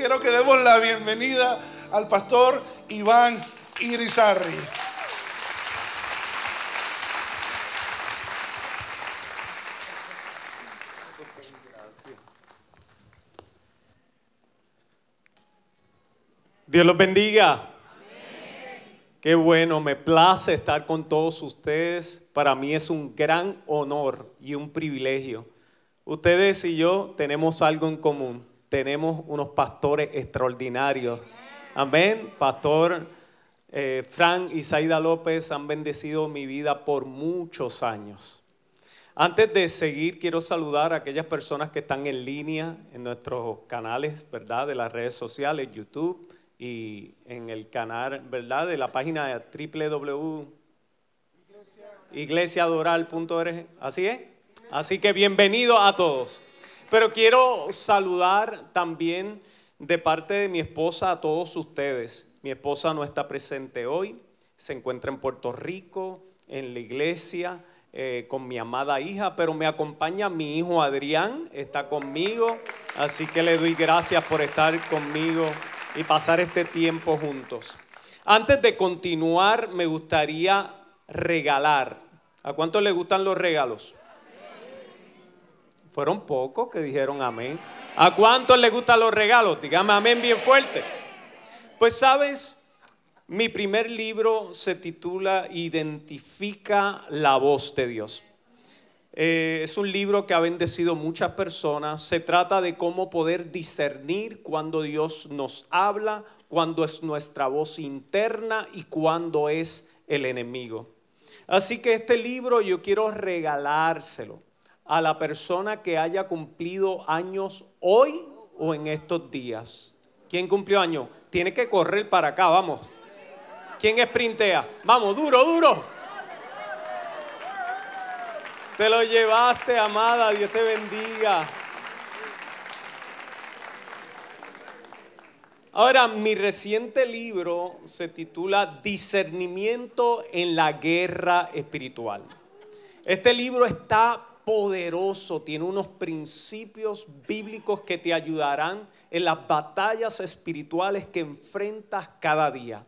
Quiero que demos la bienvenida al pastor Iván Irizarri. Dios los bendiga. Qué bueno, me place estar con todos ustedes. Para mí es un gran honor y un privilegio. Ustedes y yo tenemos algo en común. Tenemos unos pastores extraordinarios. Amén. Pastor eh, Frank y Saida López han bendecido mi vida por muchos años. Antes de seguir, quiero saludar a aquellas personas que están en línea en nuestros canales, ¿verdad? De las redes sociales, YouTube y en el canal, ¿verdad? De la página www.iglesiadoral.org. Así es. Así que bienvenido a todos. Pero quiero saludar también de parte de mi esposa a todos ustedes. Mi esposa no está presente hoy, se encuentra en Puerto Rico, en la iglesia, eh, con mi amada hija, pero me acompaña mi hijo Adrián, está conmigo, así que le doy gracias por estar conmigo y pasar este tiempo juntos. Antes de continuar, me gustaría regalar. ¿A cuántos le gustan los regalos? Fueron pocos que dijeron amén. ¿A cuántos les gustan los regalos? Dígame amén bien fuerte. Pues sabes, mi primer libro se titula Identifica la voz de Dios. Eh, es un libro que ha bendecido muchas personas. Se trata de cómo poder discernir cuando Dios nos habla, cuando es nuestra voz interna y cuando es el enemigo. Así que este libro yo quiero regalárselo a la persona que haya cumplido años hoy o en estos días. ¿Quién cumplió años? Tiene que correr para acá, vamos. ¿Quién sprintea? Vamos, duro, duro. Te lo llevaste, amada. Dios te bendiga. Ahora, mi reciente libro se titula Discernimiento en la Guerra Espiritual. Este libro está poderoso, tiene unos principios bíblicos que te ayudarán en las batallas espirituales que enfrentas cada día.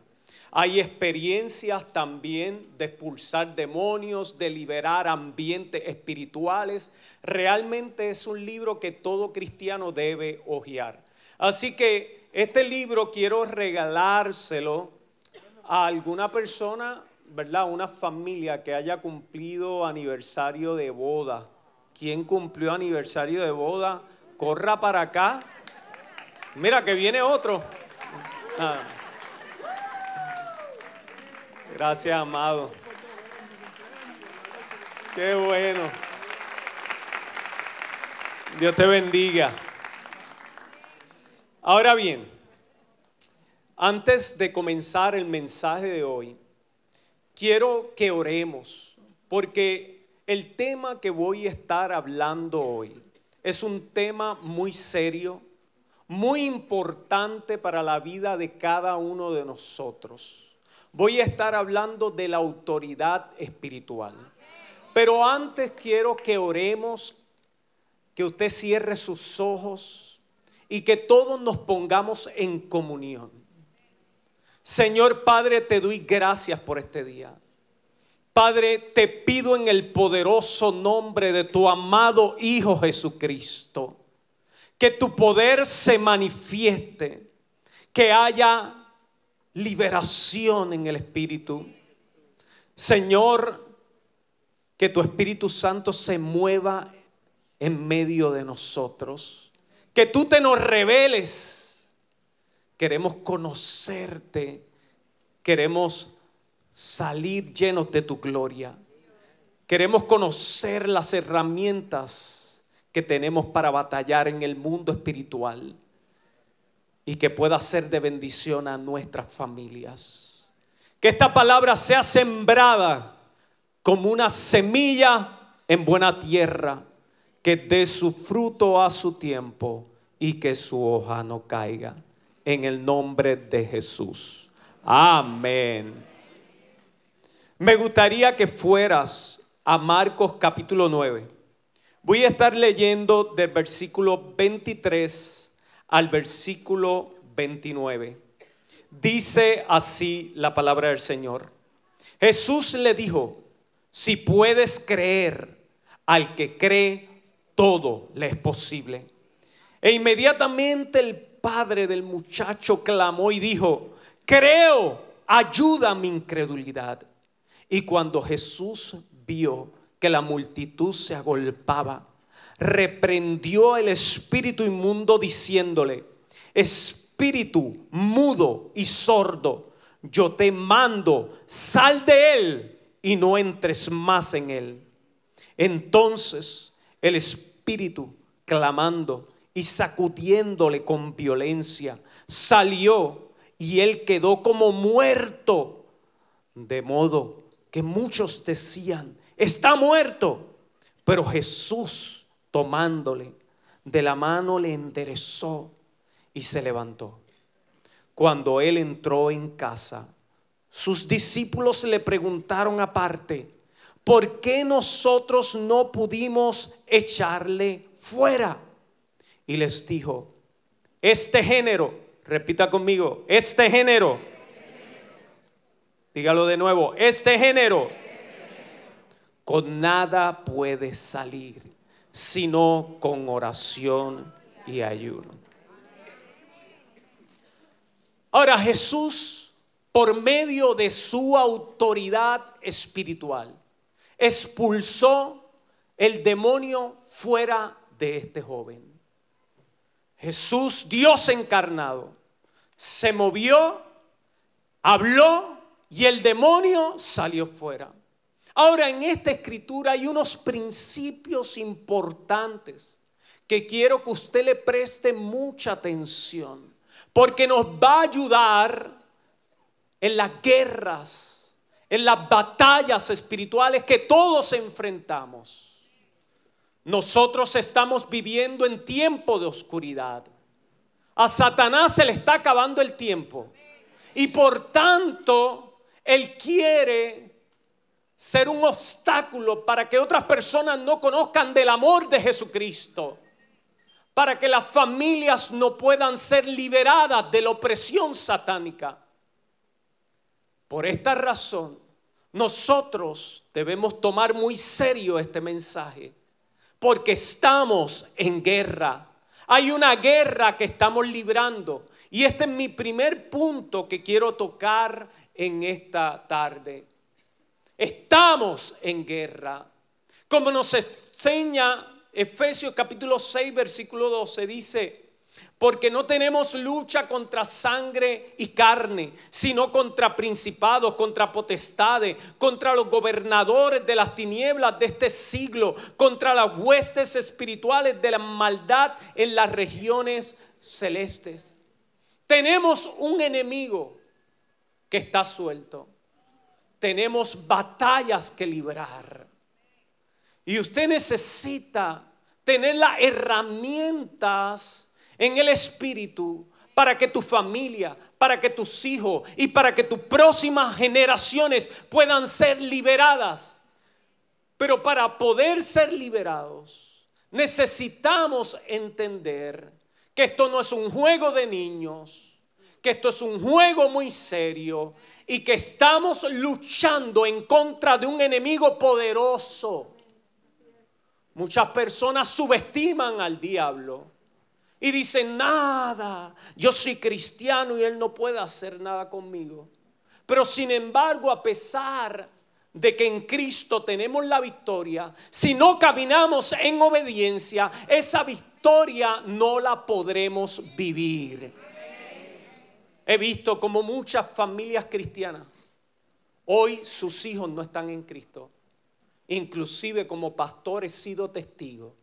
Hay experiencias también de expulsar demonios, de liberar ambientes espirituales. Realmente es un libro que todo cristiano debe hojear. Así que este libro quiero regalárselo a alguna persona, ¿verdad? Una familia que haya cumplido aniversario de boda ¿Quién cumplió aniversario de boda, corra para acá. Mira que viene otro. Gracias, amado. Qué bueno. Dios te bendiga. Ahora bien, antes de comenzar el mensaje de hoy, quiero que oremos, porque el tema que voy a estar hablando hoy es un tema muy serio, muy importante para la vida de cada uno de nosotros. Voy a estar hablando de la autoridad espiritual. Pero antes quiero que oremos, que usted cierre sus ojos y que todos nos pongamos en comunión. Señor Padre, te doy gracias por este día. Padre, te pido en el poderoso nombre de tu amado Hijo Jesucristo, que tu poder se manifieste, que haya liberación en el Espíritu. Señor, que tu Espíritu Santo se mueva en medio de nosotros, que tú te nos reveles. Queremos conocerte, queremos salir llenos de tu gloria. Queremos conocer las herramientas que tenemos para batallar en el mundo espiritual y que pueda ser de bendición a nuestras familias. Que esta palabra sea sembrada como una semilla en buena tierra, que dé su fruto a su tiempo y que su hoja no caiga. En el nombre de Jesús. Amén. Me gustaría que fueras a Marcos capítulo 9. Voy a estar leyendo del versículo 23 al versículo 29. Dice así la palabra del Señor. Jesús le dijo, si puedes creer, al que cree, todo le es posible. E inmediatamente el padre del muchacho clamó y dijo, creo, ayuda mi incredulidad. Y cuando Jesús vio que la multitud se agolpaba, reprendió el espíritu inmundo diciéndole, espíritu mudo y sordo, yo te mando, sal de él y no entres más en él. Entonces el espíritu, clamando y sacudiéndole con violencia, salió y él quedó como muerto, de modo que muchos decían, está muerto. Pero Jesús, tomándole de la mano, le enderezó y se levantó. Cuando él entró en casa, sus discípulos le preguntaron aparte, ¿por qué nosotros no pudimos echarle fuera? Y les dijo, este género, repita conmigo, este género Dígalo de nuevo, este género con nada puede salir, sino con oración y ayuno. Ahora Jesús, por medio de su autoridad espiritual, expulsó el demonio fuera de este joven. Jesús, Dios encarnado, se movió, habló y el demonio salió fuera. Ahora en esta escritura hay unos principios importantes que quiero que usted le preste mucha atención, porque nos va a ayudar en las guerras, en las batallas espirituales que todos enfrentamos. Nosotros estamos viviendo en tiempo de oscuridad. A Satanás se le está acabando el tiempo. Y por tanto, él quiere ser un obstáculo para que otras personas no conozcan del amor de Jesucristo, para que las familias no puedan ser liberadas de la opresión satánica. Por esta razón, nosotros debemos tomar muy serio este mensaje, porque estamos en guerra. Hay una guerra que estamos librando. Y este es mi primer punto que quiero tocar en esta tarde. Estamos en guerra. Como nos enseña Efesios capítulo 6, versículo 12, dice, porque no tenemos lucha contra sangre y carne, sino contra principados, contra potestades, contra los gobernadores de las tinieblas de este siglo, contra las huestes espirituales de la maldad en las regiones celestes. Tenemos un enemigo que está suelto. Tenemos batallas que librar. Y usted necesita tener las herramientas en el espíritu para que tu familia, para que tus hijos y para que tus próximas generaciones puedan ser liberadas. Pero para poder ser liberados, necesitamos entender que esto no es un juego de niños, que esto es un juego muy serio y que estamos luchando en contra de un enemigo poderoso. Muchas personas subestiman al diablo y dicen, nada, yo soy cristiano y él no puede hacer nada conmigo. Pero sin embargo, a pesar de que en Cristo tenemos la victoria, si no caminamos en obediencia, esa victoria no la podremos vivir. He visto como muchas familias cristianas, hoy sus hijos no están en Cristo. Inclusive como pastor he sido testigo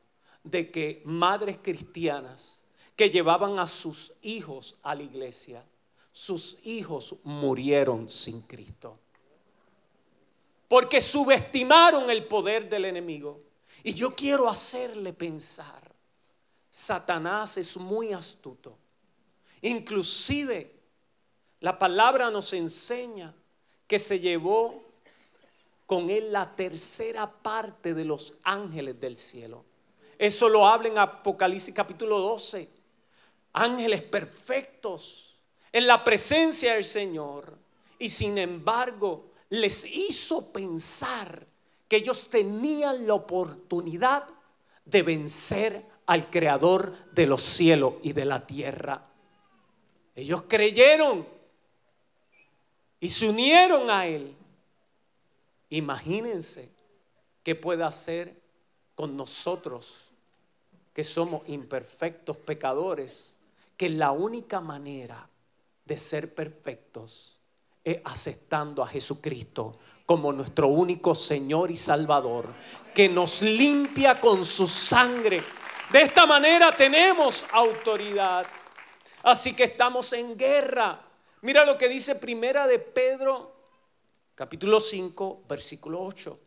de que madres cristianas que llevaban a sus hijos a la iglesia, sus hijos murieron sin Cristo porque subestimaron el poder del enemigo. Y yo quiero hacerle pensar, Satanás es muy astuto. Inclusive la palabra nos enseña que se llevó con él la tercera parte de los ángeles del cielo. Eso lo habla en Apocalipsis capítulo 12. Ángeles perfectos en la presencia del Señor. Y sin embargo, les hizo pensar que ellos tenían la oportunidad de vencer al creador de los cielos y de la tierra. Ellos creyeron y se unieron a él. Imagínense qué puede hacer con nosotros que somos imperfectos pecadores, que la única manera de ser perfectos aceptando a Jesucristo como nuestro único Señor y Salvador, que nos limpia con su sangre. De esta manera tenemos autoridad. Así que estamos en guerra. Mira lo que dice Primera de Pedro, capítulo 5, versículo 8.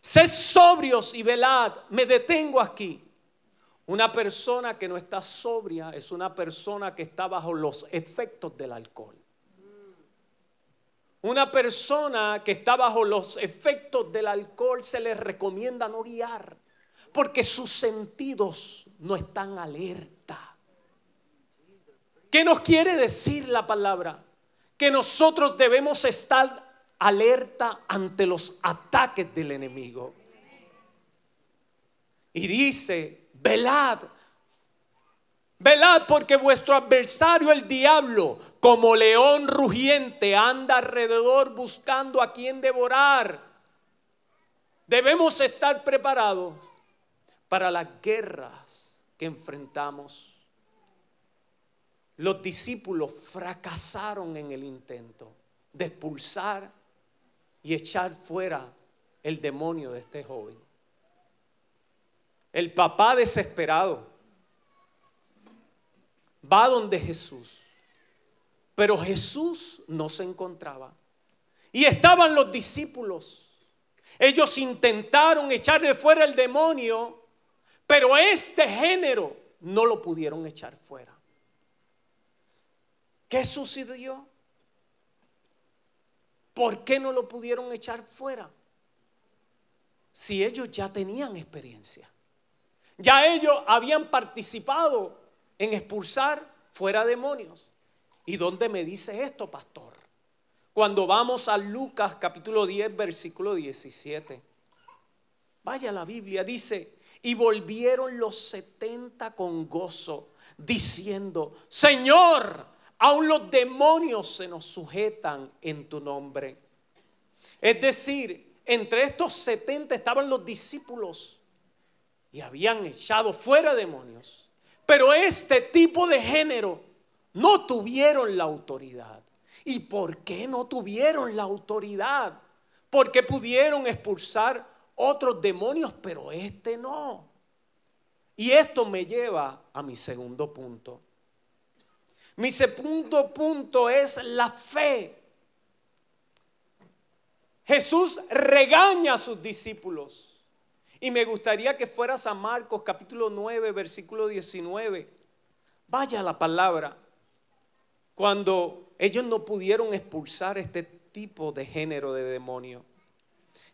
Sed sobrios y velad. Me detengo aquí. Una persona que no está sobria es una persona que está bajo los efectos del alcohol. Una persona que está bajo los efectos del alcohol se le recomienda no guiar porque sus sentidos no están alerta. ¿Qué nos quiere decir la palabra? Que nosotros debemos estar alerta ante los ataques del enemigo. Y dice, velad Velad porque vuestro adversario el diablo, como león rugiente, anda alrededor buscando a quien devorar. Debemos estar preparados para las guerras que enfrentamos. Los discípulos fracasaron en el intento de expulsar y echar fuera el demonio de este joven. El papá desesperado va donde Jesús. Pero Jesús no se encontraba. Y estaban los discípulos. Ellos intentaron echarle fuera el demonio, pero este género no lo pudieron echar fuera. ¿Qué sucedió? ¿Por qué no lo pudieron echar fuera? Si ellos ya tenían experiencia, ya ellos habían participado en expulsar fuera demonios. ¿Y dónde me dice esto, pastor? Cuando vamos a Lucas capítulo 10, versículo 17. Vaya la Biblia, dice, y volvieron los setenta con gozo, diciendo, Señor, Aún los demonios se nos sujetan en tu nombre. Es decir, entre estos setenta estaban los discípulos y habían echado fuera demonios. Pero este tipo de género no tuvieron la autoridad. ¿Y por qué no tuvieron la autoridad? Porque pudieron expulsar otros demonios, pero este no. Y esto me lleva a mi segundo punto. Mi segundo punto es la fe. Jesús regaña a sus discípulos. Y me gustaría que fueras a Marcos capítulo 9, versículo 19. Vaya la palabra. Cuando ellos no pudieron expulsar este tipo de género de demonio,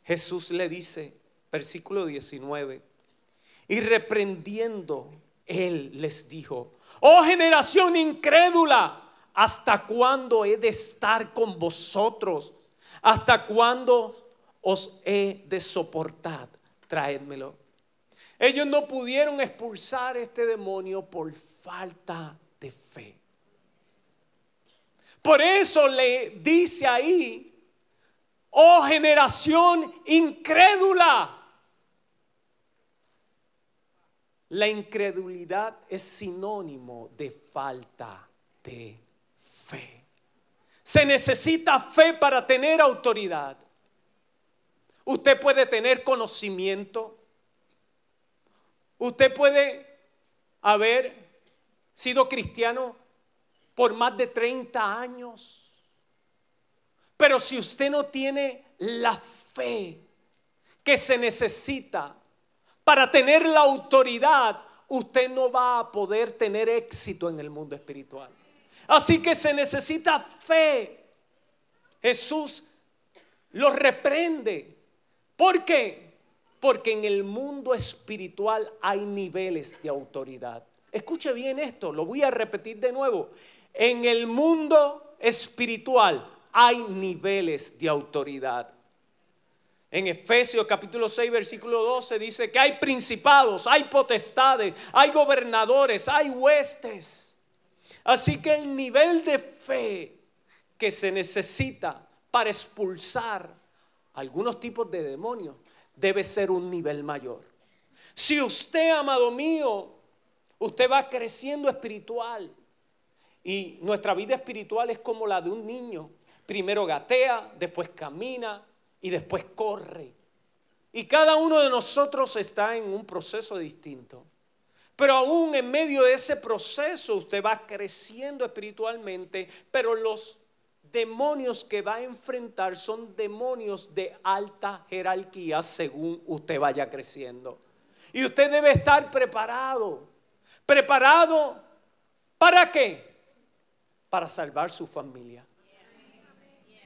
Jesús le dice, versículo 19, y reprendiendo, él les dijo, oh generación incrédula, ¿hasta cuándo he de estar con vosotros? ¿Hasta cuándo os he de soportar? traédmelo. Ellos no pudieron expulsar este demonio por falta de fe. Por eso le dice ahí, oh generación incrédula. La incredulidad es sinónimo de falta de fe. Se necesita fe para tener autoridad. Usted puede tener conocimiento. Usted puede haber sido cristiano por más de 30 años. Pero si usted no tiene la fe que se necesita para tener la autoridad, usted no va a poder tener éxito en el mundo espiritual. Así que se necesita fe. Jesús lo reprende ¿Por qué? Porque en el mundo espiritual hay niveles de autoridad. Escuche bien esto, lo voy a repetir de nuevo. En el mundo espiritual hay niveles de autoridad. En Efesios capítulo 6 versículo 12 dice que hay principados, hay potestades, hay gobernadores, hay huestes. Así que el nivel de fe que se necesita para expulsar algunos tipos de demonios, debe ser un nivel mayor. Si usted, amado mío, usted va creciendo espiritual y nuestra vida espiritual es como la de un niño. Primero gatea, después camina y después corre. Y cada uno de nosotros está en un proceso distinto. Pero aún en medio de ese proceso usted va creciendo espiritualmente, pero los demonios que va a enfrentar son demonios de alta jerarquía según usted vaya creciendo. Y usted debe estar preparado. ¿Preparado para qué? Para salvar su familia.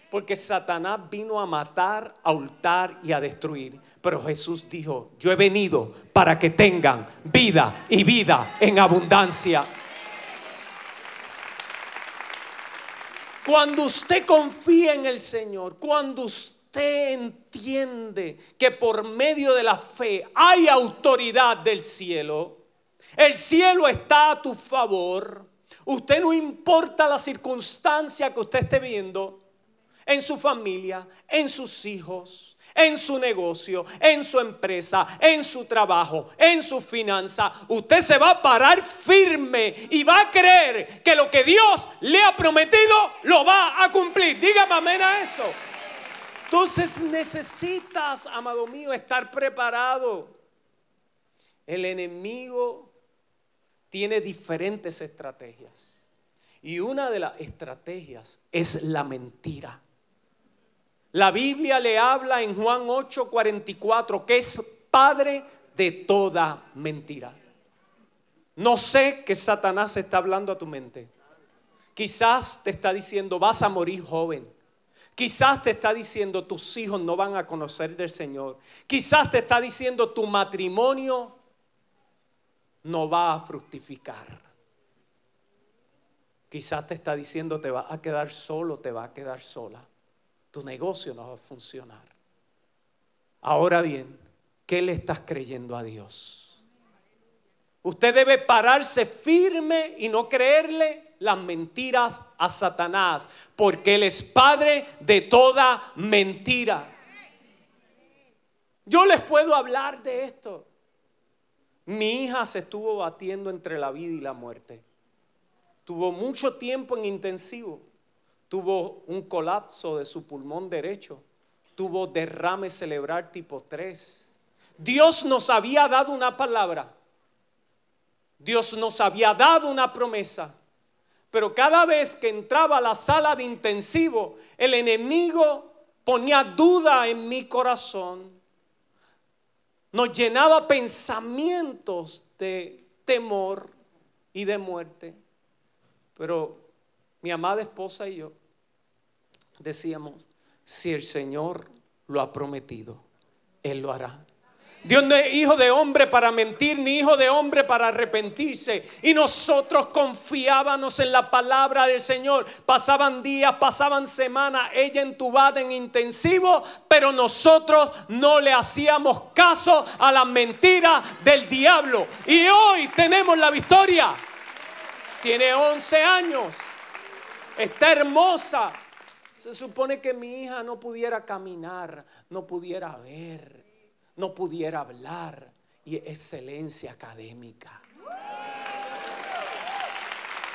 Porque Satanás vino a matar, a hurtar y a destruir. Pero Jesús dijo, yo he venido para que tengan vida y vida en abundancia. Cuando usted confía en el Señor, cuando usted entiende que por medio de la fe hay autoridad del cielo, el cielo está a tu favor, usted no importa la circunstancia que usted esté viendo, en su familia, en sus hijos, en su negocio, en su empresa, en su trabajo, en su finanza, usted se va a parar firme y va a creer que lo que Dios le ha prometido lo va a cumplir. Dígame amén a eso. Entonces necesitas, amado mío, estar preparado. El enemigo tiene diferentes estrategias. Y una de las estrategias es la mentira. La Biblia le habla en Juan 8:44 que es padre de toda mentira. No sé que Satanás está hablando a tu mente. Quizás te está diciendo, vas a morir joven. Quizás te está diciendo, tus hijos no van a conocer del Señor. Quizás te está diciendo, tu matrimonio no va a fructificar. Quizás te está diciendo, te va a quedar solo, te va a quedar sola tu negocio no va a funcionar. Ahora bien, ¿qué le estás creyendo a Dios? Usted debe pararse firme y no creerle las mentiras a Satanás, porque Él es padre de toda mentira. Yo les puedo hablar de esto. Mi hija se estuvo batiendo entre la vida y la muerte. Tuvo mucho tiempo en intensivo tuvo un colapso de su pulmón derecho, tuvo derrame cerebral tipo 3. Dios nos había dado una palabra, Dios nos había dado una promesa, pero cada vez que entraba a la sala de intensivo, el enemigo ponía duda en mi corazón, nos llenaba pensamientos de temor y de muerte. Pero mi amada esposa y yo decíamos, si el Señor lo ha prometido, Él lo hará. Dios no es hijo de hombre para mentir, ni hijo de hombre para arrepentirse. Y nosotros confiábamos en la palabra del Señor. Pasaban días, pasaban semanas, ella entubada en intensivo, pero nosotros no le hacíamos caso a las mentiras del diablo. Y hoy tenemos la victoria. Tiene 11 años está hermosa. Se supone que mi hija no pudiera caminar, no pudiera ver, no pudiera hablar. Y excelencia académica.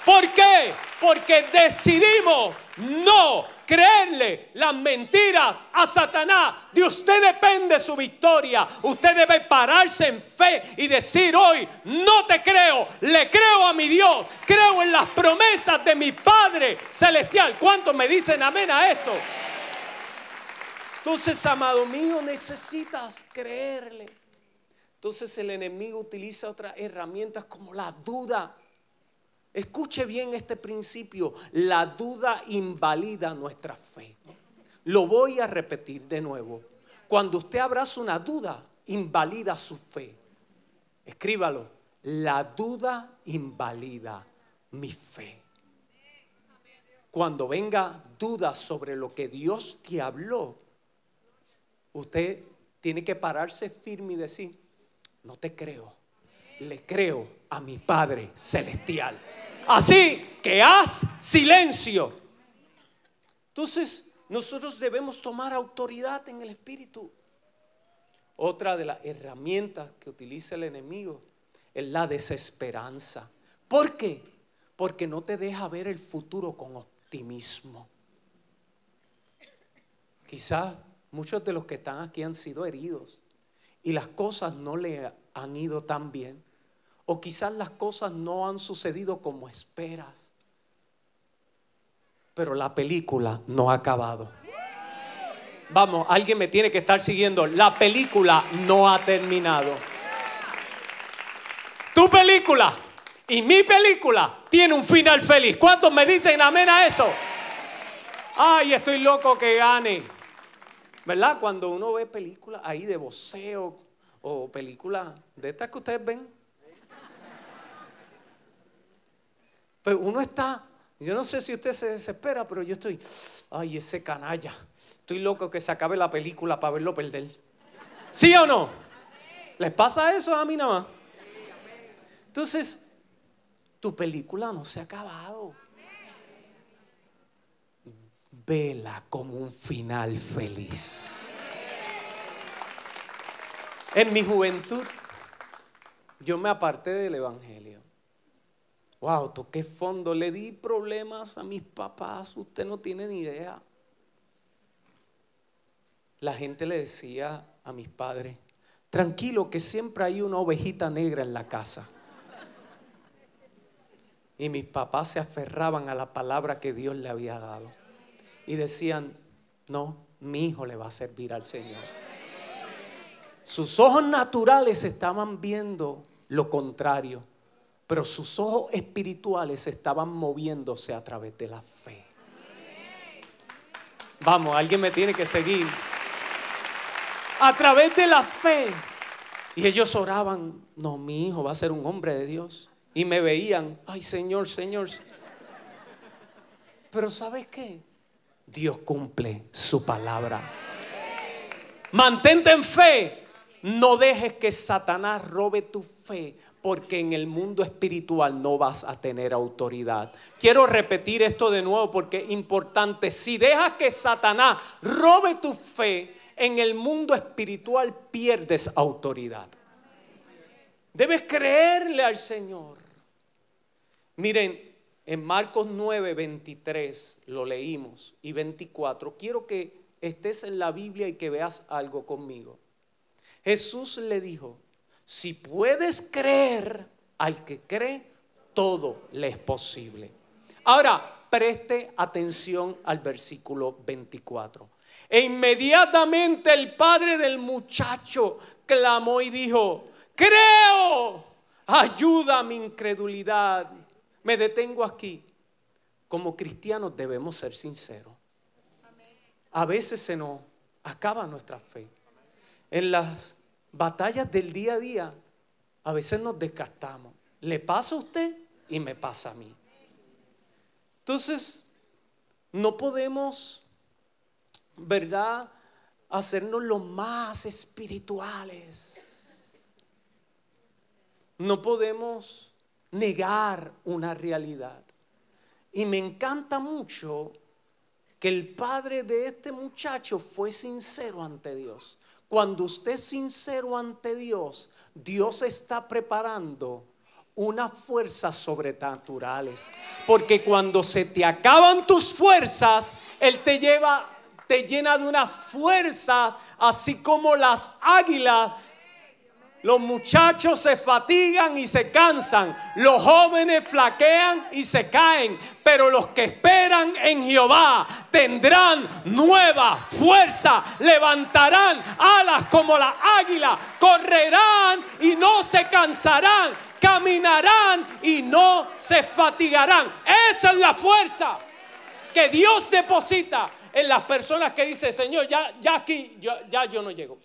¿Por qué? Porque decidimos no creerle las mentiras a Satanás. De usted depende su victoria. Usted debe pararse en fe y decir hoy, no te creo, le creo a mi Dios, creo en las promesas de mi Padre Celestial. ¿Cuántos me dicen amén a esto? Entonces, amado mío, necesitas creerle. Entonces el enemigo utiliza otras herramientas como la duda. Escuche bien este principio. La duda invalida nuestra fe. Lo voy a repetir de nuevo. Cuando usted abraza una duda, invalida su fe. Escríbalo. La duda invalida mi fe. Cuando venga duda sobre lo que Dios te habló, usted tiene que pararse firme y decir, no te creo, le creo a mi Padre Celestial. Así que haz silencio. Entonces, nosotros debemos tomar autoridad en el Espíritu. Otra de las herramientas que utiliza el enemigo es la desesperanza. ¿Por qué? Porque no te deja ver el futuro con optimismo. Quizás muchos de los que están aquí han sido heridos y las cosas no le han ido tan bien o quizás las cosas no han sucedido como esperas. Pero la película no ha acabado. Vamos, alguien me tiene que estar siguiendo. La película no ha terminado. Tu película y mi película tiene un final feliz. ¿Cuántos me dicen amén a eso? Ay, estoy loco que gane. ¿Verdad? Cuando uno ve películas ahí de voceo o películas de estas que ustedes ven, Pero uno está, yo no sé si usted se desespera, pero yo estoy, ay, ese canalla, estoy loco que se acabe la película para verlo perder. ¿Sí o no? ¿Les pasa eso a mí nada más? Entonces, tu película no se ha acabado. Vela como un final feliz. En mi juventud, yo me aparté del Evangelio wow, toqué fondo, le di problemas a mis papás, usted no tiene ni idea. La gente le decía a mis padres, tranquilo que siempre hay una ovejita negra en la casa. Y mis papás se aferraban a la palabra que Dios le había dado. Y decían, no, mi hijo le va a servir al Señor. Sus ojos naturales estaban viendo lo contrario pero sus ojos espirituales estaban moviéndose a través de la fe. Vamos, alguien me tiene que seguir. A través de la fe. Y ellos oraban, no, mi hijo va a ser un hombre de Dios. Y me veían, ay Señor, Señor. Pero ¿sabes qué? Dios cumple su palabra. Mantente en fe, no dejes que Satanás robe tu fe, porque en el mundo espiritual no vas a tener autoridad. Quiero repetir esto de nuevo porque es importante. Si dejas que Satanás robe tu fe, en el mundo espiritual pierdes autoridad. Debes creerle al Señor. Miren, en Marcos 9, 23 lo leímos y 24. Quiero que estés en la Biblia y que veas algo conmigo. Jesús le dijo, si puedes creer al que cree, todo le es posible. Ahora, preste atención al versículo 24. E inmediatamente el padre del muchacho clamó y dijo, creo, ayuda a mi incredulidad. Me detengo aquí. Como cristianos debemos ser sinceros. A veces se nos acaba nuestra fe en las batallas del día a día, a veces nos desgastamos. Le pasa a usted y me pasa a mí. Entonces, no podemos, ¿verdad?, hacernos los más espirituales. No podemos negar una realidad. Y me encanta mucho que el padre de este muchacho fue sincero ante Dios. Cuando usted es sincero ante Dios, Dios está preparando unas fuerzas sobrenaturales. Porque cuando se te acaban tus fuerzas, Él te lleva, te llena de unas fuerzas, así como las águilas los muchachos se fatigan y se cansan. Los jóvenes flaquean y se caen. Pero los que esperan en Jehová tendrán nueva fuerza. Levantarán alas como la águila. Correrán y no se cansarán. Caminarán y no se fatigarán. Esa es la fuerza que Dios deposita en las personas que dice, Señor, ya, ya aquí, ya yo no llego.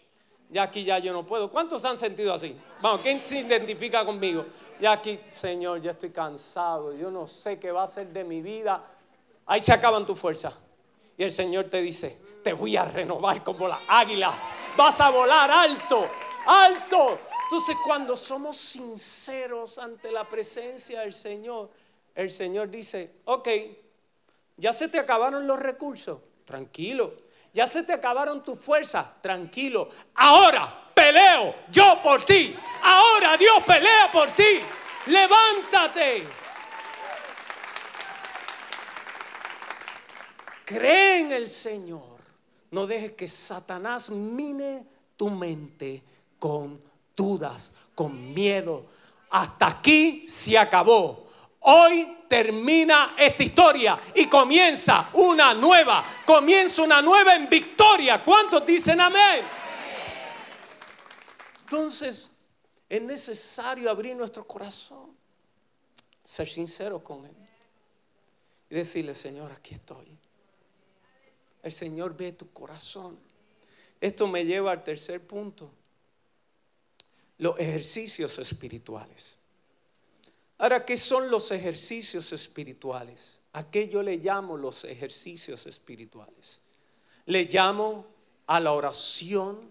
Ya aquí ya yo no puedo. ¿Cuántos han sentido así? Vamos, ¿quién se identifica conmigo? Ya aquí, Señor, ya estoy cansado. Yo no sé qué va a ser de mi vida. Ahí se acaban tus fuerzas. Y el Señor te dice, te voy a renovar como las águilas. Vas a volar alto, alto. Entonces cuando somos sinceros ante la presencia del Señor, el Señor dice, ok, ya se te acabaron los recursos. Tranquilo, ya se te acabaron tus fuerzas. Tranquilo. Ahora peleo yo por ti. Ahora Dios pelea por ti. Levántate. Cree en el Señor. No dejes que Satanás mine tu mente con dudas, con miedo. Hasta aquí se acabó. Hoy termina esta historia y comienza una nueva, comienza una nueva en victoria. ¿Cuántos dicen amén? Entonces, es necesario abrir nuestro corazón, ser sincero con Él y decirle, Señor, aquí estoy. El Señor ve tu corazón. Esto me lleva al tercer punto, los ejercicios espirituales. Ahora, ¿qué son los ejercicios espirituales? Aquello yo le llamo los ejercicios espirituales? Le llamo a la oración,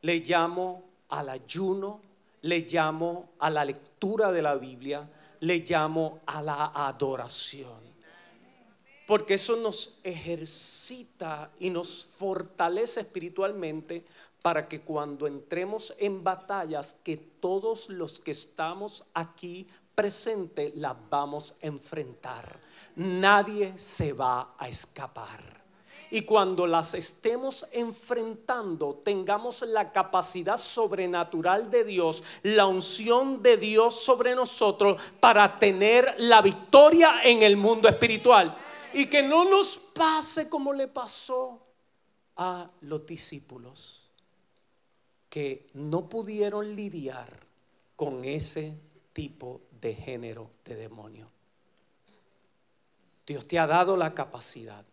le llamo al ayuno, le llamo a la lectura de la Biblia, le llamo a la adoración. Porque eso nos ejercita y nos fortalece espiritualmente para que cuando entremos en batallas, que todos los que estamos aquí presente las vamos a enfrentar. Nadie se va a escapar. Y cuando las estemos enfrentando, tengamos la capacidad sobrenatural de Dios, la unción de Dios sobre nosotros para tener la victoria en el mundo espiritual. Y que no nos pase como le pasó a los discípulos, que no pudieron lidiar con ese tipo de de género de demonio. Dios te ha dado la capacidad.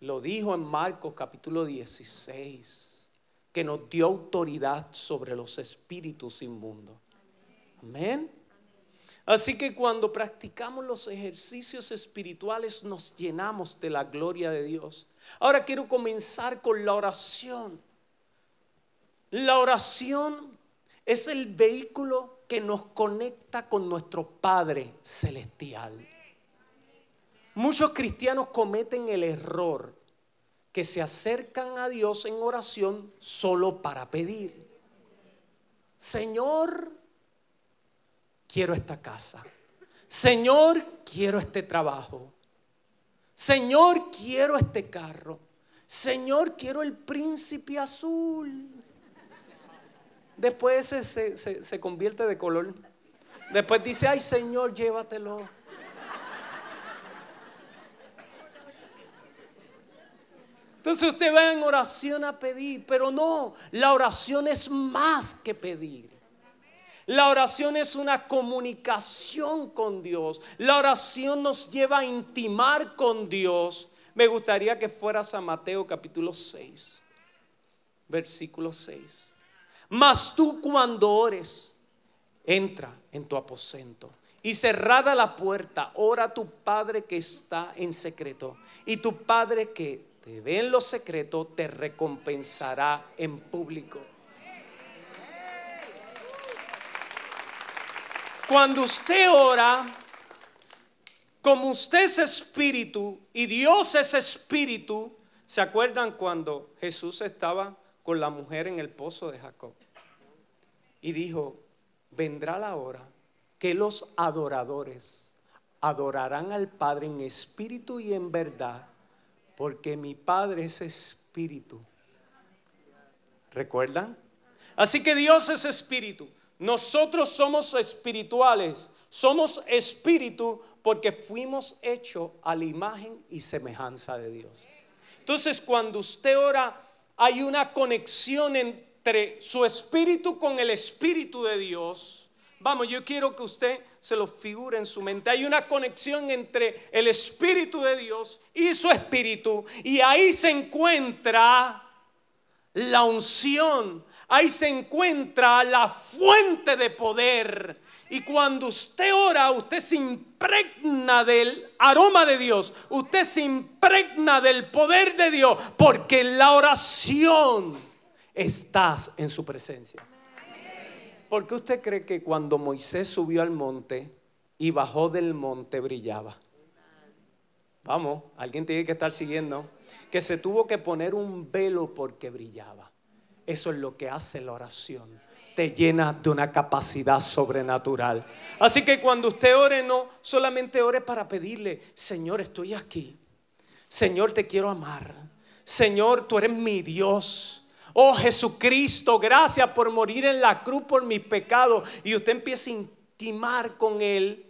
Lo dijo en Marcos capítulo 16, que nos dio autoridad sobre los espíritus inmundos. Amén. Así que cuando practicamos los ejercicios espirituales nos llenamos de la gloria de Dios. Ahora quiero comenzar con la oración. La oración es el vehículo que nos conecta con nuestro Padre Celestial. Muchos cristianos cometen el error que se acercan a Dios en oración solo para pedir. Señor, quiero esta casa. Señor, quiero este trabajo. Señor, quiero este carro. Señor, quiero el príncipe azul. Después se, se convierte de color. Después dice, ay Señor, llévatelo. Entonces usted va en oración a pedir, pero no, la oración es más que pedir. La oración es una comunicación con Dios. La oración nos lleva a intimar con Dios. Me gustaría que fuera a Mateo capítulo 6, versículo 6. Mas tú cuando ores, entra en tu aposento y cerrada la puerta, ora a tu Padre que está en secreto. Y tu Padre que te ve en lo secreto, te recompensará en público. Cuando usted ora, como usted es espíritu y Dios es espíritu, ¿se acuerdan cuando Jesús estaba con la mujer en el pozo de Jacob. Y dijo, vendrá la hora que los adoradores adorarán al Padre en espíritu y en verdad, porque mi Padre es espíritu. ¿Recuerdan? Así que Dios es espíritu. Nosotros somos espirituales. Somos espíritu porque fuimos hechos a la imagen y semejanza de Dios. Entonces, cuando usted ora hay una conexión entre su espíritu con el espíritu de Dios. Vamos, yo quiero que usted se lo figure en su mente. Hay una conexión entre el espíritu de Dios y su espíritu. Y ahí se encuentra la unción ahí se encuentra la fuente de poder. Y cuando usted ora, usted se impregna del aroma de Dios, usted se impregna del poder de Dios, porque en la oración estás en su presencia. Porque usted cree que cuando Moisés subió al monte y bajó del monte brillaba? Vamos, alguien tiene que estar siguiendo. Que se tuvo que poner un velo porque brillaba. Eso es lo que hace la oración. Te llena de una capacidad sobrenatural. Así que cuando usted ore, no solamente ore para pedirle, Señor, estoy aquí. Señor, te quiero amar. Señor, tú eres mi Dios. Oh Jesucristo, gracias por morir en la cruz por mis pecados. Y usted empieza a intimar con Él.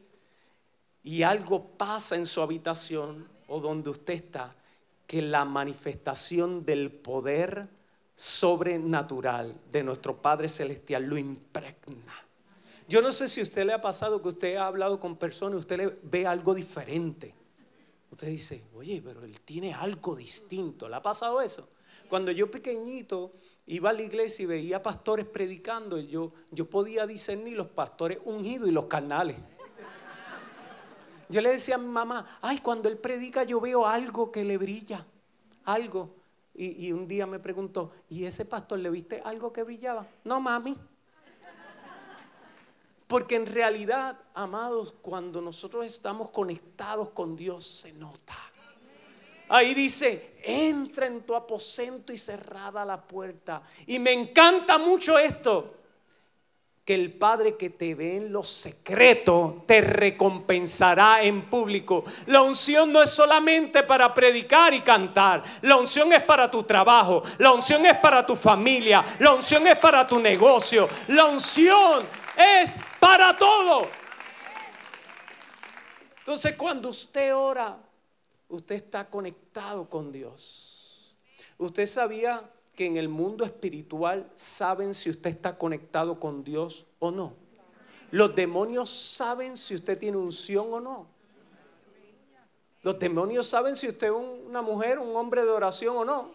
Y algo pasa en su habitación o donde usted está, que la manifestación del poder sobrenatural de nuestro Padre Celestial lo impregna. Yo no sé si a usted le ha pasado que usted ha hablado con personas y usted le ve algo diferente. Usted dice, oye, pero él tiene algo distinto. ¿Le ha pasado eso? Cuando yo pequeñito iba a la iglesia y veía pastores predicando, yo, yo podía discernir los pastores ungidos y los carnales. Yo le decía a mi mamá, ay, cuando él predica yo veo algo que le brilla, algo. Y, un día me preguntó, ¿y ese pastor le viste algo que brillaba? No, mami. Porque en realidad, amados, cuando nosotros estamos conectados con Dios, se nota. Ahí dice, entra en tu aposento y cerrada la puerta. Y me encanta mucho esto que el Padre que te ve en lo secreto te recompensará en público. La unción no es solamente para predicar y cantar. La unción es para tu trabajo. La unción es para tu familia. La unción es para tu negocio. La unción es para todo. Entonces cuando usted ora, usted está conectado con Dios. Usted sabía que en el mundo espiritual saben si usted está conectado con Dios o no. Los demonios saben si usted tiene unción o no. Los demonios saben si usted es una mujer, un hombre de oración o no.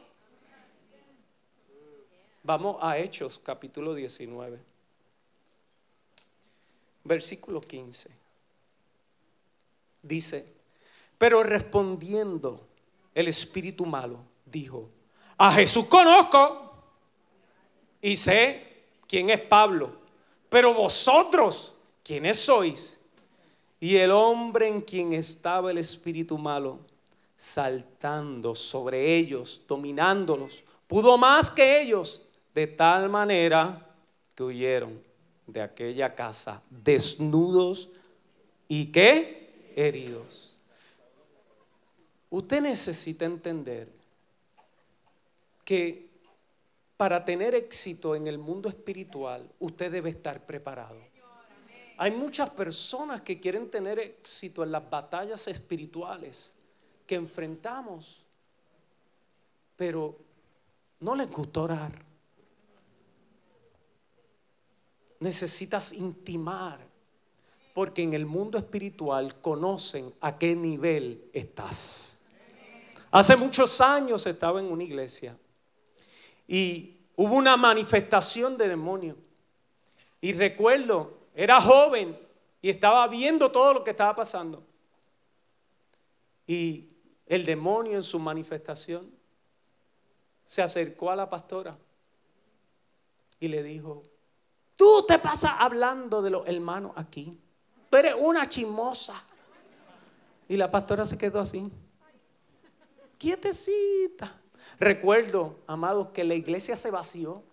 Vamos a Hechos capítulo 19, versículo 15. Dice, pero respondiendo el espíritu malo, dijo, a Jesús conozco y sé quién es Pablo, pero vosotros, ¿quiénes sois? Y el hombre en quien estaba el espíritu malo, saltando sobre ellos, dominándolos, pudo más que ellos, de tal manera que huyeron de aquella casa desnudos y qué heridos. Usted necesita entender que para tener éxito en el mundo espiritual, usted debe estar preparado. Hay muchas personas que quieren tener éxito en las batallas espirituales que enfrentamos, pero no les gusta orar. Necesitas intimar, porque en el mundo espiritual conocen a qué nivel estás. Hace muchos años estaba en una iglesia y hubo una manifestación de demonio. Y recuerdo, era joven y estaba viendo todo lo que estaba pasando. Y el demonio en su manifestación se acercó a la pastora y le dijo, tú te pasas hablando de los hermanos aquí, pero eres una chimosa. Y la pastora se quedó así, quietecita. Recuerdo, amados, que la iglesia se vació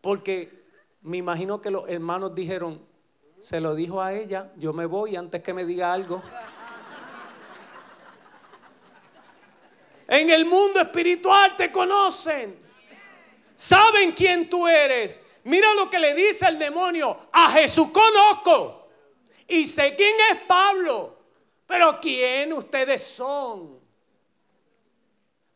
porque me imagino que los hermanos dijeron, se lo dijo a ella, yo me voy antes que me diga algo. En el mundo espiritual te conocen. Saben quién tú eres. Mira lo que le dice el demonio. A Jesús conozco. Y sé quién es Pablo. Pero quién ustedes son.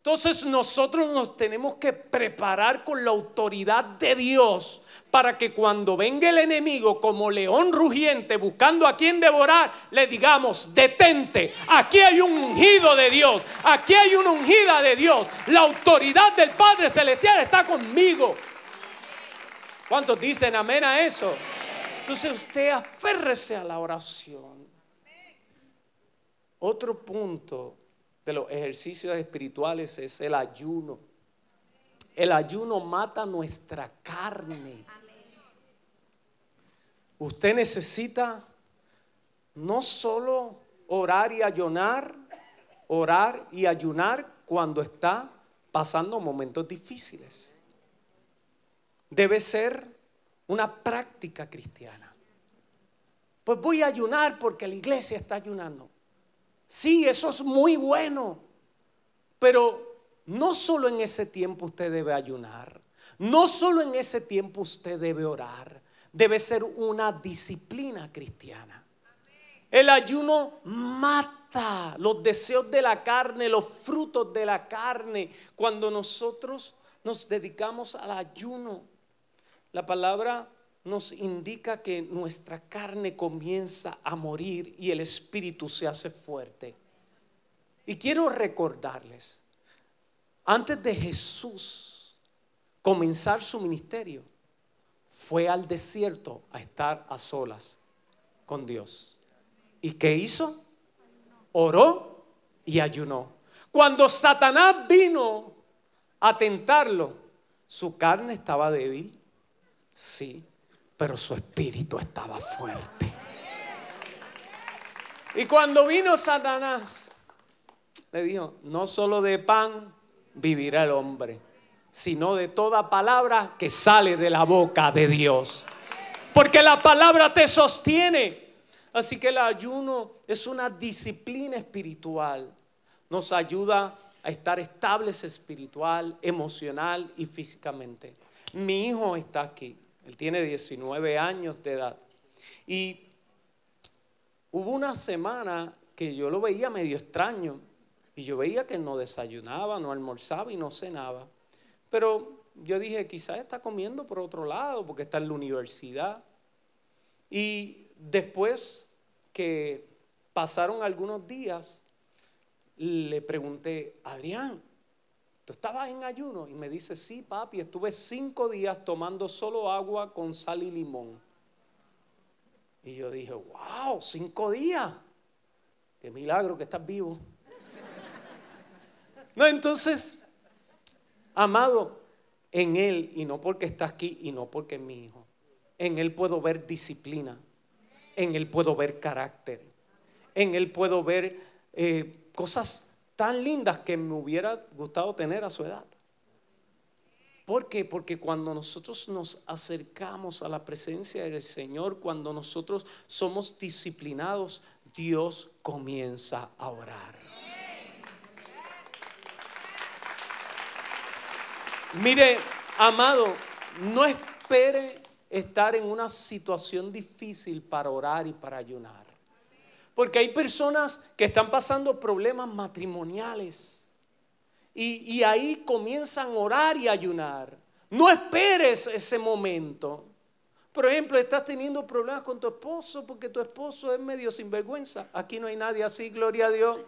Entonces nosotros nos tenemos que preparar con la autoridad de Dios para que cuando venga el enemigo como león rugiente buscando a quien devorar, le digamos, detente, aquí hay un ungido de Dios, aquí hay una ungida de Dios, la autoridad del Padre Celestial está conmigo. ¿Cuántos dicen amén a eso? Entonces usted aférrese a la oración. Otro punto de los ejercicios espirituales es el ayuno. El ayuno mata nuestra carne. Usted necesita no solo orar y ayunar, orar y ayunar cuando está pasando momentos difíciles. Debe ser una práctica cristiana. Pues voy a ayunar porque la iglesia está ayunando. Sí, eso es muy bueno, pero no solo en ese tiempo usted debe ayunar, no solo en ese tiempo usted debe orar, debe ser una disciplina cristiana. El ayuno mata los deseos de la carne, los frutos de la carne, cuando nosotros nos dedicamos al ayuno. La palabra nos indica que nuestra carne comienza a morir y el espíritu se hace fuerte. Y quiero recordarles, antes de Jesús comenzar su ministerio, fue al desierto a estar a solas con Dios. ¿Y qué hizo? Oró y ayunó. Cuando Satanás vino a tentarlo, su carne estaba débil. Sí, pero su espíritu estaba fuerte. Y cuando vino Satanás, le dijo, no solo de pan vivirá el hombre, sino de toda palabra que sale de la boca de Dios. Porque la palabra te sostiene. Así que el ayuno es una disciplina espiritual. Nos ayuda a estar estables espiritual, emocional y físicamente. Mi hijo está aquí. Él tiene 19 años de edad. Y hubo una semana que yo lo veía medio extraño y yo veía que no desayunaba, no almorzaba y no cenaba. Pero yo dije, quizás está comiendo por otro lado porque está en la universidad. Y después que pasaron algunos días, le pregunté, Adrián, tú estabas en ayuno y me dice, sí, papi, estuve cinco días tomando solo agua con sal y limón. Y yo dije, wow, cinco días. Qué milagro que estás vivo. No, entonces, amado, en Él, y no porque está aquí y no porque es mi hijo, en Él puedo ver disciplina, en Él puedo ver carácter, en Él puedo ver eh, cosas tan lindas que me hubiera gustado tener a su edad. ¿Por qué? Porque cuando nosotros nos acercamos a la presencia del Señor, cuando nosotros somos disciplinados, Dios comienza a orar. Mire, amado, no espere estar en una situación difícil para orar y para ayunar. Porque hay personas que están pasando problemas matrimoniales. Y, ahí comienzan a orar y ayunar. No esperes ese momento. Por ejemplo, estás teniendo problemas con tu esposo porque tu esposo es medio sinvergüenza. Aquí no hay nadie así, gloria a Dios.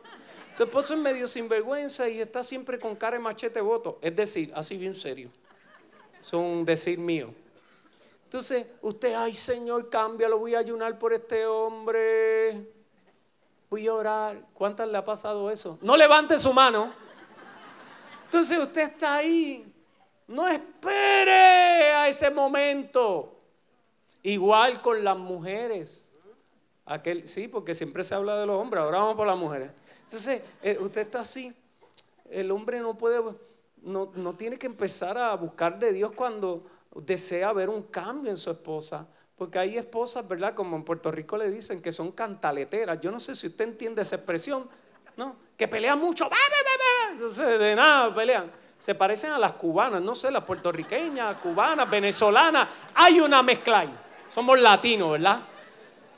Tu esposo es medio sinvergüenza y está siempre con cara de machete voto. Es decir, así bien serio. Es un decir mío. Entonces, usted, ay Señor, cambia. Lo voy a ayunar por este hombre voy a orar. ¿Cuántas le ha pasado eso? No levante su mano. Entonces usted está ahí. No espere a ese momento. Igual con las mujeres. sí, porque siempre se habla de los hombres, ahora vamos por las mujeres. Entonces, eh, usted está así. El hombre no puede, no, no tiene que empezar a buscar de Dios cuando desea ver un cambio en su esposa porque hay esposas, ¿verdad? Como en Puerto Rico le dicen que son cantaleteras. Yo no sé si usted entiende esa expresión, ¿no? Que pelean mucho, entonces de nada pelean. Se parecen a las cubanas, no sé, las puertorriqueñas, cubanas, venezolanas. Hay una mezcla ahí. Somos latinos, ¿verdad?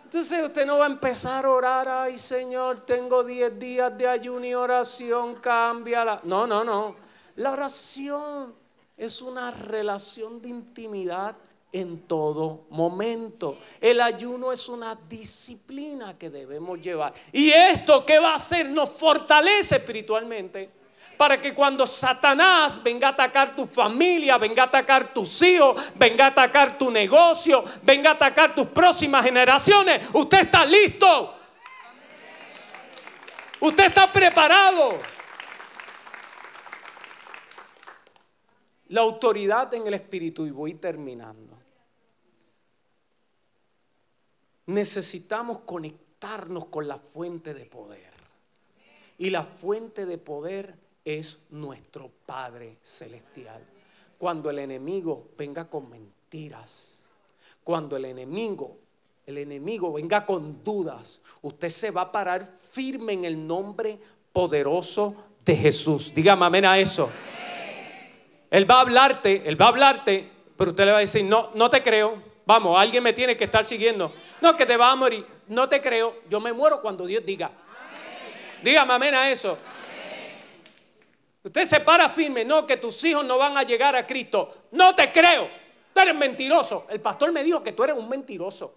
Entonces usted no va a empezar a orar, ay Señor, tengo 10 días de ayuno y oración, cámbiala. No, no, no. La oración es una relación de intimidad en todo momento. El ayuno es una disciplina que debemos llevar. Y esto que va a hacer nos fortalece espiritualmente para que cuando Satanás venga a atacar tu familia, venga a atacar tus hijos, venga a atacar tu negocio, venga a atacar tus próximas generaciones, usted está listo. Usted está preparado. La autoridad en el espíritu, y voy terminando. necesitamos conectarnos con la fuente de poder. Y la fuente de poder es nuestro Padre Celestial. Cuando el enemigo venga con mentiras, cuando el enemigo, el enemigo venga con dudas, usted se va a parar firme en el nombre poderoso de Jesús. Dígame amén a eso. Él va a hablarte, él va a hablarte, pero usted le va a decir, no, no te creo. Vamos, alguien me tiene que estar siguiendo. No, que te vas a morir. No te creo. Yo me muero cuando Dios diga. Dígame amén a eso. Usted se para firme. No, que tus hijos no van a llegar a Cristo. No te creo. Tú eres mentiroso. El pastor me dijo que tú eres un mentiroso.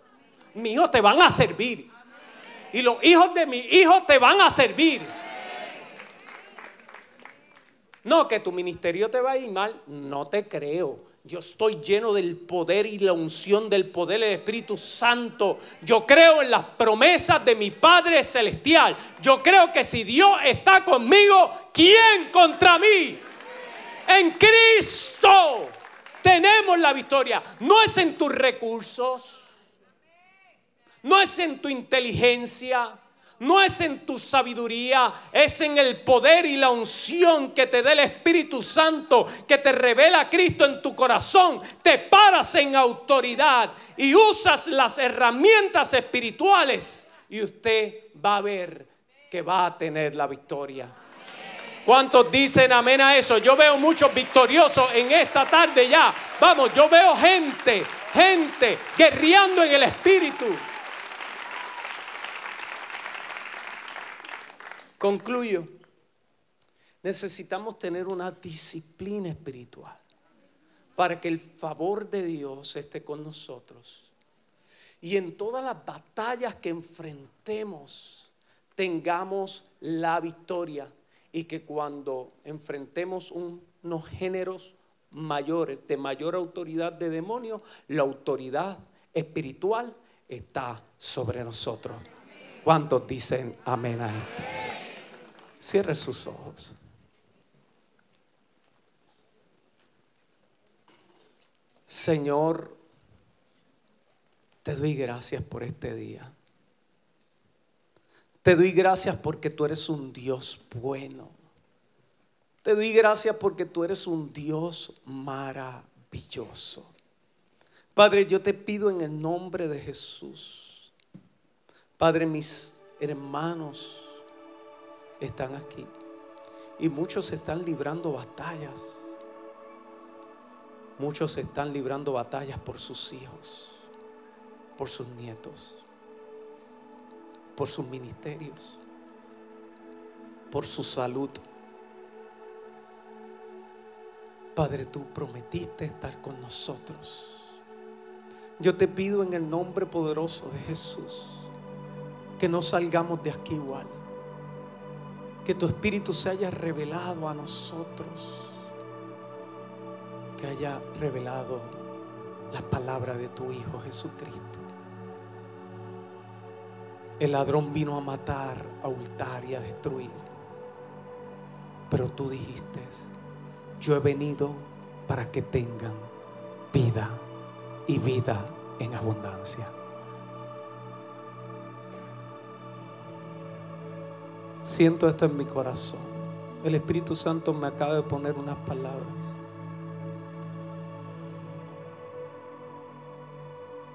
Mis hijos te van a servir. Y los hijos de mis hijos te van a servir. No, que tu ministerio te va a ir mal. No te creo. Yo estoy lleno del poder y la unción del poder del Espíritu Santo. Yo creo en las promesas de mi Padre Celestial. Yo creo que si Dios está conmigo, ¿quién contra mí? En Cristo tenemos la victoria. No es en tus recursos. No es en tu inteligencia no es en tu sabiduría, es en el poder y la unción que te dé el Espíritu Santo, que te revela a Cristo en tu corazón. Te paras en autoridad y usas las herramientas espirituales y usted va a ver que va a tener la victoria. ¿Cuántos dicen amén a eso? Yo veo muchos victoriosos en esta tarde ya. Vamos, yo veo gente, gente guerreando en el Espíritu. Concluyo. Necesitamos tener una disciplina espiritual para que el favor de Dios esté con nosotros. Y en todas las batallas que enfrentemos, tengamos la victoria. Y que cuando enfrentemos unos géneros mayores, de mayor autoridad de demonios la autoridad espiritual está sobre nosotros. ¿Cuántos dicen amén a esto? Cierre sus ojos. Señor, te doy gracias por este día. Te doy gracias porque tú eres un Dios bueno. Te doy gracias porque tú eres un Dios maravilloso. Padre, yo te pido en el nombre de Jesús. Padre, mis hermanos están aquí. Y muchos están librando batallas. Muchos están librando batallas por sus hijos, por sus nietos, por sus ministerios, por su salud. Padre, tú prometiste estar con nosotros. Yo te pido en el nombre poderoso de Jesús que no salgamos de aquí igual que tu Espíritu se haya revelado a nosotros, que haya revelado la palabra de tu Hijo Jesucristo. El ladrón vino a matar, a hurtar y a destruir. Pero tú dijiste, yo he venido para que tengan vida y vida en abundancia. Siento esto en mi corazón. El Espíritu Santo me acaba de poner unas palabras.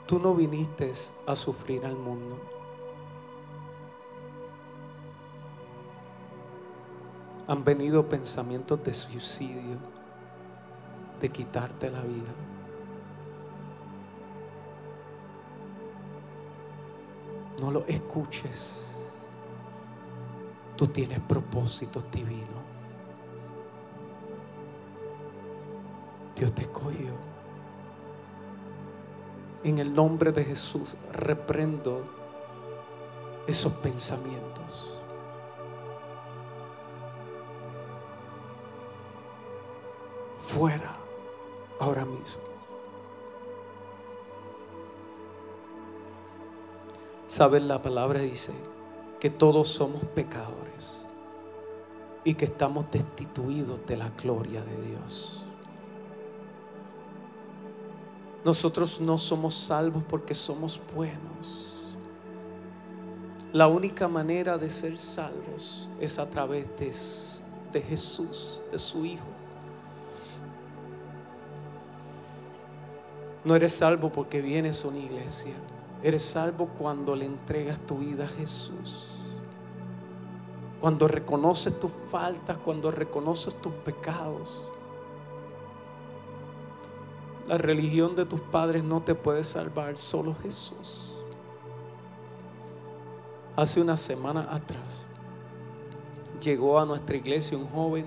Tú no viniste a sufrir al mundo. Han venido pensamientos de suicidio, de quitarte la vida. No lo escuches. Tú tienes propósitos divino. Dios te escogió. En el nombre de Jesús reprendo esos pensamientos. Fuera ahora mismo. ¿saben? La palabra dice que todos somos pecadores y que estamos destituidos de la gloria de Dios. Nosotros no somos salvos porque somos buenos. La única manera de ser salvos es a través de, de Jesús, de su Hijo. No eres salvo porque vienes a una iglesia. Eres salvo cuando le entregas tu vida a Jesús cuando reconoces tus faltas, cuando reconoces tus pecados. La religión de tus padres no te puede salvar, solo Jesús. Hace una semana atrás llegó a nuestra iglesia un joven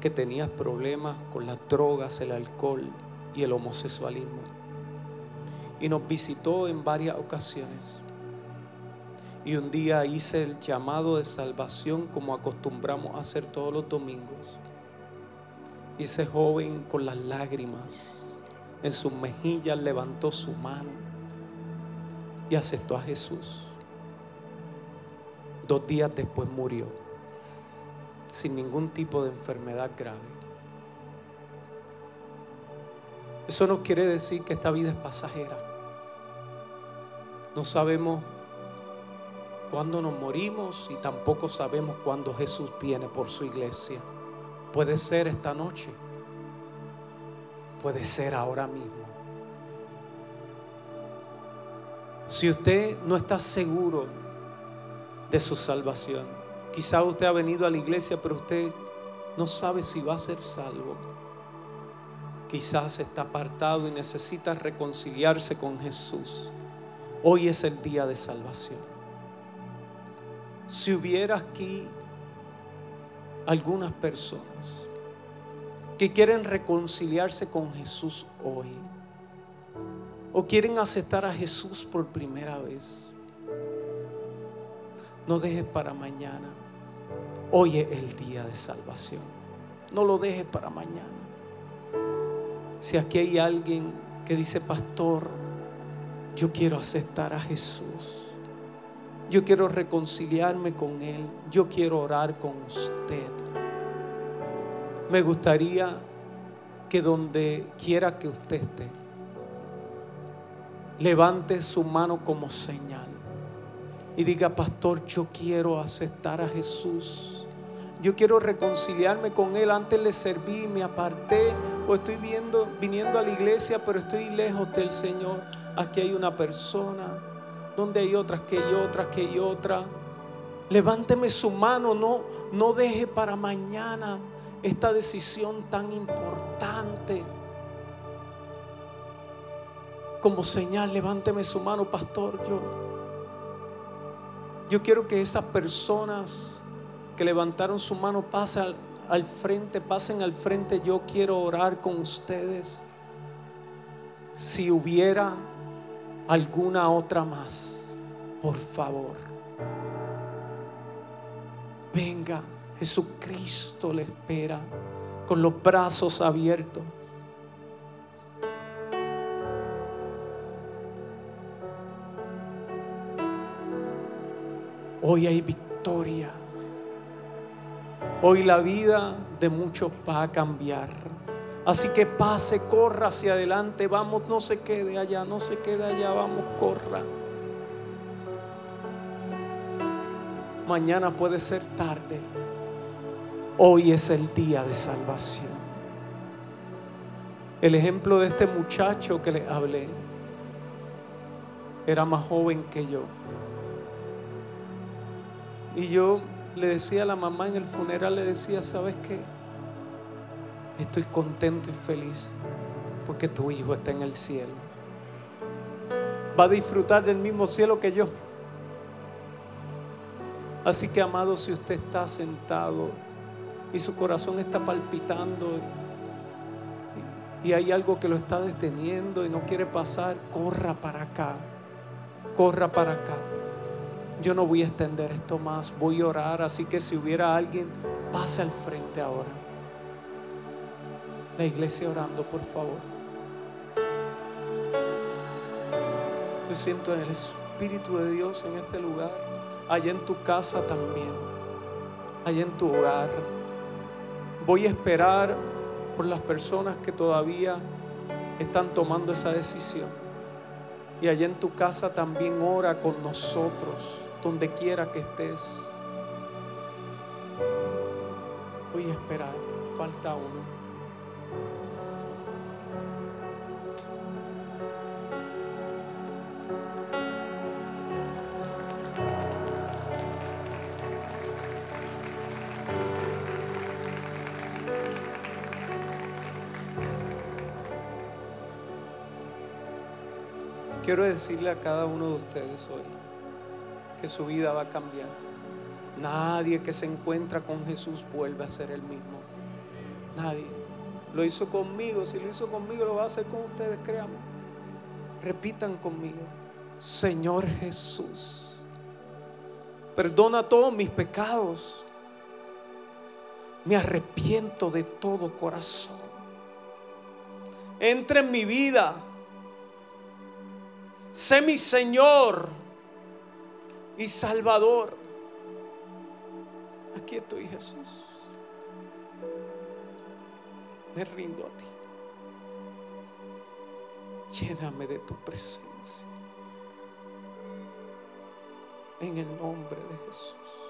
que tenía problemas con las drogas, el alcohol y el homosexualismo. Y nos visitó en varias ocasiones. Y un día hice el llamado de salvación como acostumbramos a hacer todos los domingos. Y ese joven con las lágrimas en sus mejillas levantó su mano y aceptó a Jesús. Dos días después murió sin ningún tipo de enfermedad grave. Eso no quiere decir que esta vida es pasajera. No sabemos cuando nos morimos y tampoco sabemos cuándo Jesús viene por su iglesia. Puede ser esta noche, puede ser ahora mismo. Si usted no está seguro de su salvación, quizá usted ha venido a la iglesia, pero usted no sabe si va a ser salvo. Quizás está apartado y necesita reconciliarse con Jesús. Hoy es el día de salvación si hubiera aquí algunas personas que quieren reconciliarse con Jesús hoy o quieren aceptar a Jesús por primera vez, no dejes para mañana. Hoy es el día de salvación. No lo dejes para mañana. Si aquí hay alguien que dice, pastor, yo quiero aceptar a Jesús. Yo quiero reconciliarme con Él. Yo quiero orar con usted. Me gustaría que donde quiera que usted esté, levante su mano como señal y diga, pastor, yo quiero aceptar a Jesús. Yo quiero reconciliarme con Él. Antes le serví, me aparté o estoy viendo, viniendo a la iglesia, pero estoy lejos del Señor. Aquí hay una persona donde hay otras que hay otras que hay otras. Levánteme su mano, no, no deje para mañana esta decisión tan importante. Como señal, levánteme su mano, pastor. Yo, yo quiero que esas personas que levantaron su mano pasen al frente, pasen al frente. Yo quiero orar con ustedes. Si hubiera alguna otra más, por favor. Venga, Jesucristo le espera con los brazos abiertos. Hoy hay victoria. Hoy la vida de muchos va a cambiar. Así que pase, corra hacia adelante, vamos, no se quede allá, no se quede allá, vamos, corra. Mañana puede ser tarde. Hoy es el día de salvación. El ejemplo de este muchacho que le hablé era más joven que yo. Y yo le decía a la mamá en el funeral, le decía, ¿sabes qué? Estoy contento y feliz porque tu hijo está en el cielo. Va a disfrutar del mismo cielo que yo. Así que, amado, si usted está sentado y su corazón está palpitando y hay algo que lo está deteniendo y no quiere pasar, corra para acá. Corra para acá. Yo no voy a extender esto más, voy a orar, así que si hubiera alguien, pase al frente ahora la iglesia orando, por favor. Yo siento el Espíritu de Dios en este lugar, allá en tu casa también, allá en tu hogar. Voy a esperar por las personas que todavía están tomando esa decisión. Y allá en tu casa también ora con nosotros, donde quiera que estés. Voy a esperar, falta uno. quiero decirle a cada uno de ustedes hoy que su vida va a cambiar. Nadie que se encuentra con Jesús vuelve a ser el mismo. Nadie. Lo hizo conmigo. Si lo hizo conmigo, lo va a hacer con ustedes, Créanme. Repitan conmigo. Señor Jesús, perdona todos mis pecados. Me arrepiento de todo corazón. Entra en mi vida sé mi Señor y Salvador. Aquí estoy, Jesús. Me rindo a ti. Lléname de tu presencia. En el nombre de Jesús.